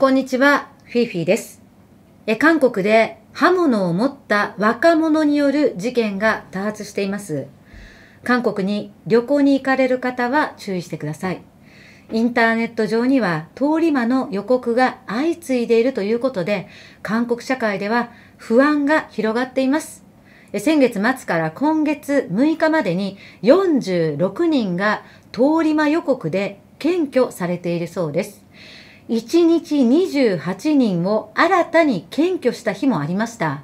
こんにちは、フィーフィーです。え韓国で刃物を持った若者による事件が多発しています。韓国に旅行に行かれる方は注意してください。インターネット上には通り魔の予告が相次いでいるということで、韓国社会では不安が広がっています。先月末から今月6日までに46人が通り魔予告で検挙されているそうです。1日28人を新たに検挙した日もありました。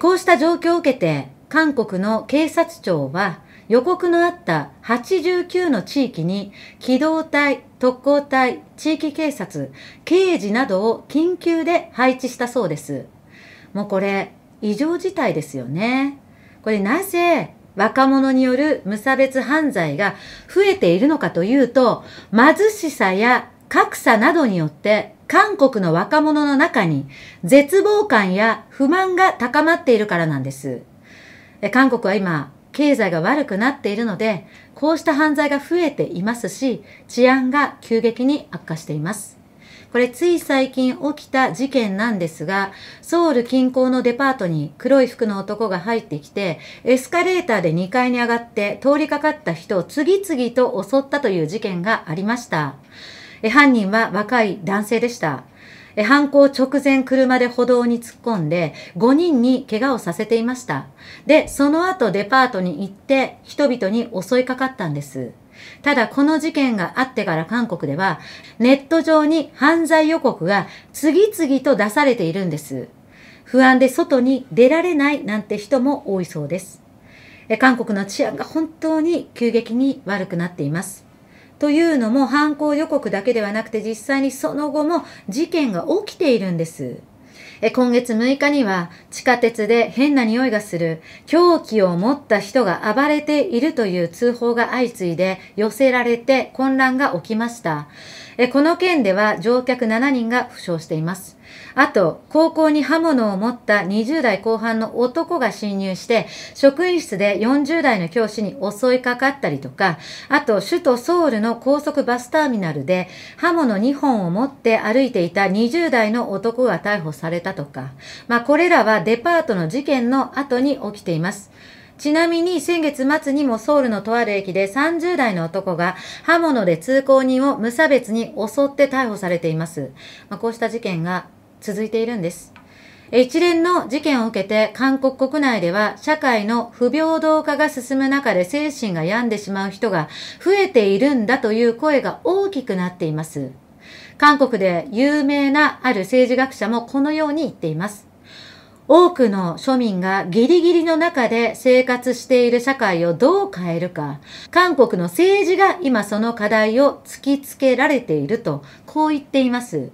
こうした状況を受けて、韓国の警察庁は予告のあった89の地域に機動隊、特攻隊、地域警察、刑事などを緊急で配置したそうです。もうこれ、異常事態ですよね。これなぜ若者による無差別犯罪が増えているのかというと、貧しさや格差などによって韓国の若者の中に絶望感や不満が高まっているからなんです。韓国は今、経済が悪くなっているので、こうした犯罪が増えていますし、治安が急激に悪化しています。これつい最近起きた事件なんですが、ソウル近郊のデパートに黒い服の男が入ってきて、エスカレーターで2階に上がって通りかかった人を次々と襲ったという事件がありました。犯人は若い男性でした。犯行直前車で歩道に突っ込んで5人に怪我をさせていました。で、その後デパートに行って人々に襲いかかったんです。ただこの事件があってから韓国ではネット上に犯罪予告が次々と出されているんです。不安で外に出られないなんて人も多いそうです。韓国の治安が本当に急激に悪くなっています。というのも犯行予告だけではなくて実際にその後も事件が起きているんです。え今月6日には地下鉄で変な匂いがする凶器を持った人が暴れているという通報が相次いで寄せられて混乱が起きました。えこの件では乗客7人が負傷しています。あと、高校に刃物を持った20代後半の男が侵入して、職員室で40代の教師に襲いかかったりとか、あと、首都ソウルの高速バスターミナルで、刃物2本を持って歩いていた20代の男が逮捕されたとか、まあ、これらはデパートの事件の後に起きています。ちなみに先月末にもソウルのとある駅で30代の男が刃物で通行人を無差別に襲って逮捕されています。まあ、こうした事件が続いているんです。一連の事件を受けて韓国国内では社会の不平等化が進む中で精神が病んでしまう人が増えているんだという声が大きくなっています。韓国で有名なある政治学者もこのように言っています。多くの庶民がギリギリの中で生活している社会をどう変えるか、韓国の政治が今その課題を突きつけられていると、こう言っています。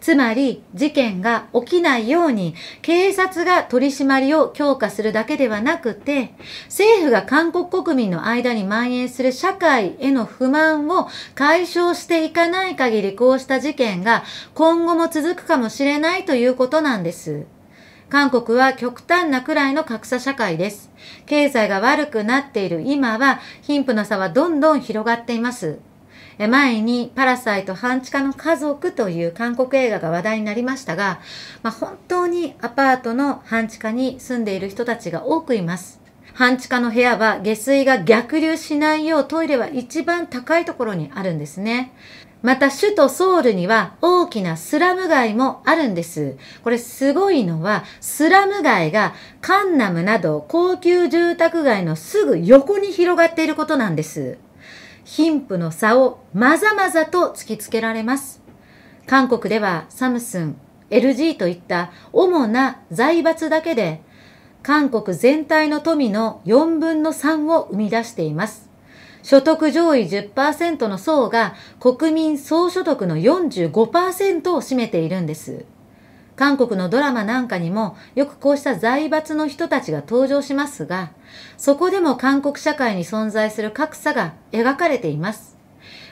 つまり事件が起きないように警察が取り締まりを強化するだけではなくて政府が韓国国民の間に蔓延する社会への不満を解消していかない限りこうした事件が今後も続くかもしれないということなんです。韓国は極端なくらいの格差社会です。経済が悪くなっている今は、貧富の差はどんどん広がっています。前にパラサイト半地下の家族という韓国映画が話題になりましたが、まあ、本当にアパートの半地下に住んでいる人たちが多くいます。半地下の部屋は下水が逆流しないようトイレは一番高いところにあるんですね。また首都ソウルには大きなスラム街もあるんです。これすごいのは、スラム街がカンナムなど高級住宅街のすぐ横に広がっていることなんです。貧富の差をまざまざと突きつけられます。韓国ではサムスン、LG といった主な財閥だけで、韓国全体の富の4分の3を生み出しています。所得上位10%の層が国民総所得の45%を占めているんです。韓国のドラマなんかにもよくこうした財閥の人たちが登場しますが、そこでも韓国社会に存在する格差が描かれています。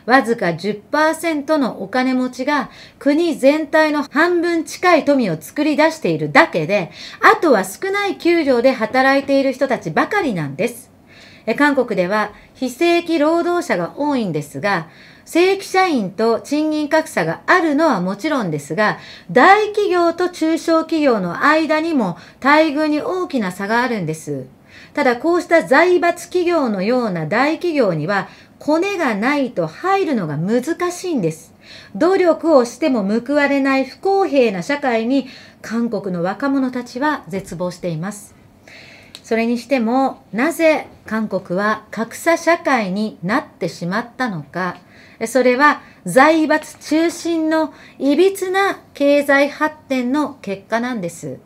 わずか10%のお金持ちが国全体の半分近い富を作り出しているだけで、あとは少ない給料で働いている人たちばかりなんです。韓国では非正規労働者が多いんですが、正規社員と賃金格差があるのはもちろんですが、大企業と中小企業の間にも待遇に大きな差があるんです。ただこうした財閥企業のような大企業には、コネがないと入るのが難しいんです。努力をしても報われない不公平な社会に、韓国の若者たちは絶望しています。それにしても、なぜ韓国は格差社会になってしまったのか、それは財閥中心のいびつな経済発展の結果なんです。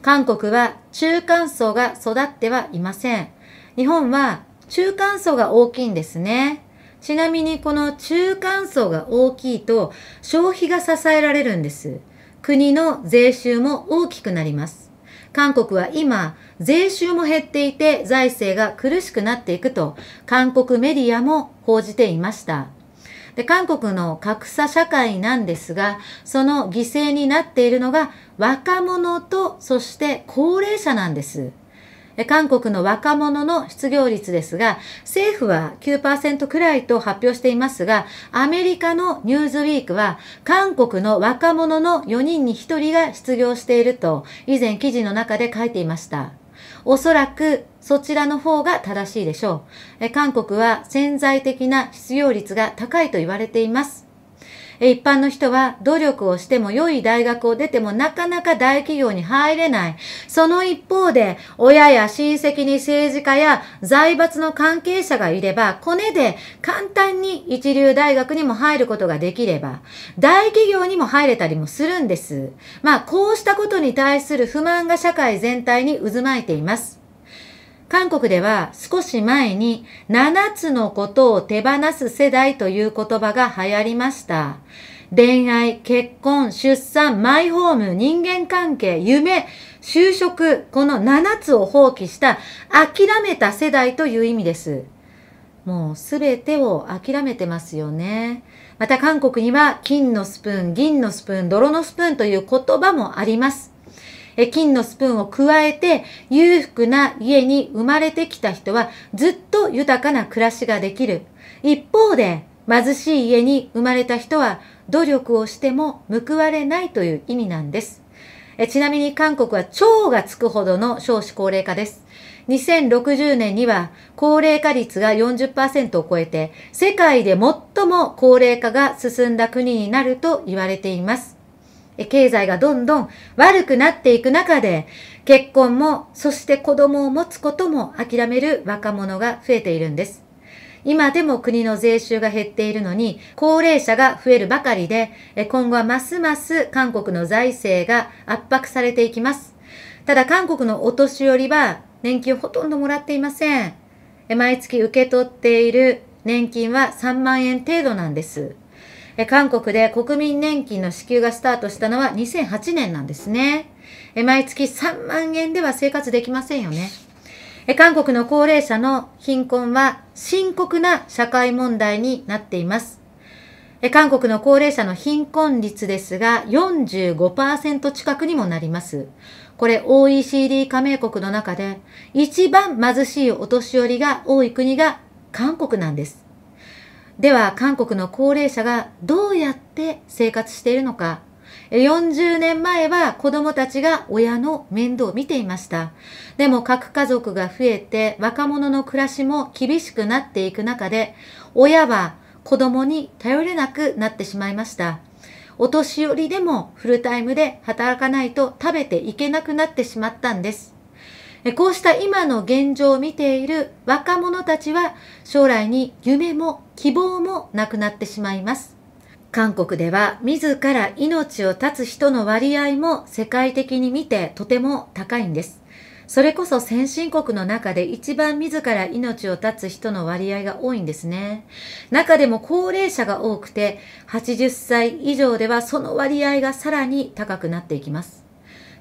韓国は中間層が育ってはいません。日本は中間層が大きいんですね。ちなみにこの中間層が大きいと消費が支えられるんです。国の税収も大きくなります。韓国は今、税収も減っていて財政が苦しくなっていくと、韓国メディアも報じていました。で韓国の格差社会なんですが、その犠牲になっているのが若者とそして高齢者なんです。韓国の若者の失業率ですが、政府は9%くらいと発表していますが、アメリカのニューズウィークは、韓国の若者の4人に1人が失業していると、以前記事の中で書いていました。おそらくそちらの方が正しいでしょう。韓国は潜在的な失業率が高いと言われています。一般の人は努力をしても良い大学を出てもなかなか大企業に入れない。その一方で、親や親戚に政治家や財閥の関係者がいれば、コネで簡単に一流大学にも入ることができれば、大企業にも入れたりもするんです。まあ、こうしたことに対する不満が社会全体に渦巻いています。韓国では少し前に7つのことを手放す世代という言葉が流行りました。恋愛、結婚、出産、マイホーム、人間関係、夢、就職、この7つを放棄した諦めた世代という意味です。もうすべてを諦めてますよね。また韓国には金のスプーン、銀のスプーン、泥のスプーンという言葉もあります。え金のスプーンを加えて裕福な家に生まれてきた人はずっと豊かな暮らしができる。一方で貧しい家に生まれた人は努力をしても報われないという意味なんです。えちなみに韓国は超がつくほどの少子高齢化です。2060年には高齢化率が40%を超えて世界で最も高齢化が進んだ国になると言われています。経済がどんどん悪くなっていく中で、結婚も、そして子供を持つことも諦める若者が増えているんです。今でも国の税収が減っているのに、高齢者が増えるばかりで、今後はますます韓国の財政が圧迫されていきます。ただ韓国のお年寄りは年金をほとんどもらっていません。毎月受け取っている年金は3万円程度なんです。え韓国で国民年金の支給がスタートしたのは2008年なんですね。え毎月3万円では生活できませんよね。え韓国の高齢者の貧困は深刻な社会問題になっています。え韓国の高齢者の貧困率ですが45%近くにもなります。これ OECD 加盟国の中で一番貧しいお年寄りが多い国が韓国なんです。では韓国の高齢者がどうやって生活しているのか40年前は子供たちが親の面倒を見ていました。でも核家族が増えて若者の暮らしも厳しくなっていく中で、親は子供に頼れなくなってしまいました。お年寄りでもフルタイムで働かないと食べていけなくなってしまったんです。こうした今の現状を見ている若者たちは将来に夢も希望もなくなってしまいます。韓国では自ら命を絶つ人の割合も世界的に見てとても高いんです。それこそ先進国の中で一番自ら命を絶つ人の割合が多いんですね。中でも高齢者が多くて、80歳以上ではその割合がさらに高くなっていきます。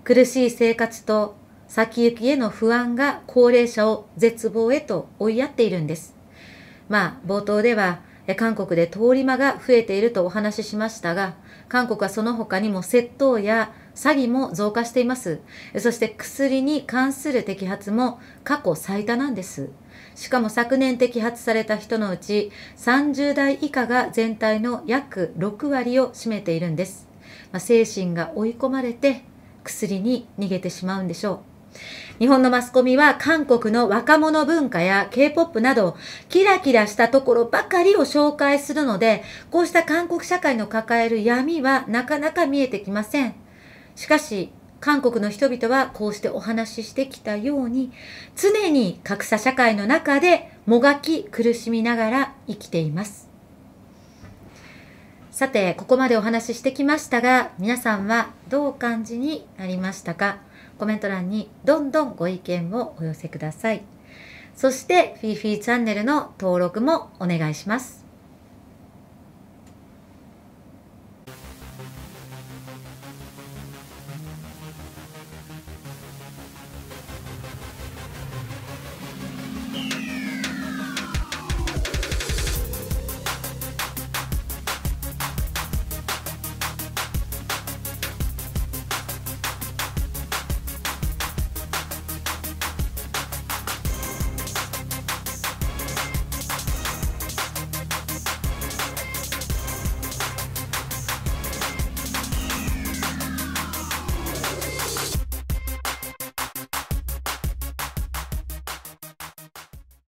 苦しい生活と先行きへの不安が高齢者を絶望へと追いやっているんです。まあ、冒頭では、韓国で通り魔が増えているとお話ししましたが、韓国はその他にも窃盗や詐欺も増加しています。そして薬に関する摘発も過去最多なんです。しかも昨年摘発された人のうち30代以下が全体の約6割を占めているんです。まあ、精神が追い込まれて薬に逃げてしまうんでしょう。日本のマスコミは韓国の若者文化や K-POP などキラキラしたところばかりを紹介するので、こうした韓国社会の抱える闇はなかなか見えてきません。しかし、韓国の人々はこうしてお話ししてきたように、常に格差社会の中でもがき苦しみながら生きています。さて、ここまでお話ししてきましたが、皆さんはどう感じになりましたかコメント欄にどんどんご意見をお寄せください。そして、フィーフィーチャンネルの登録もお願いします。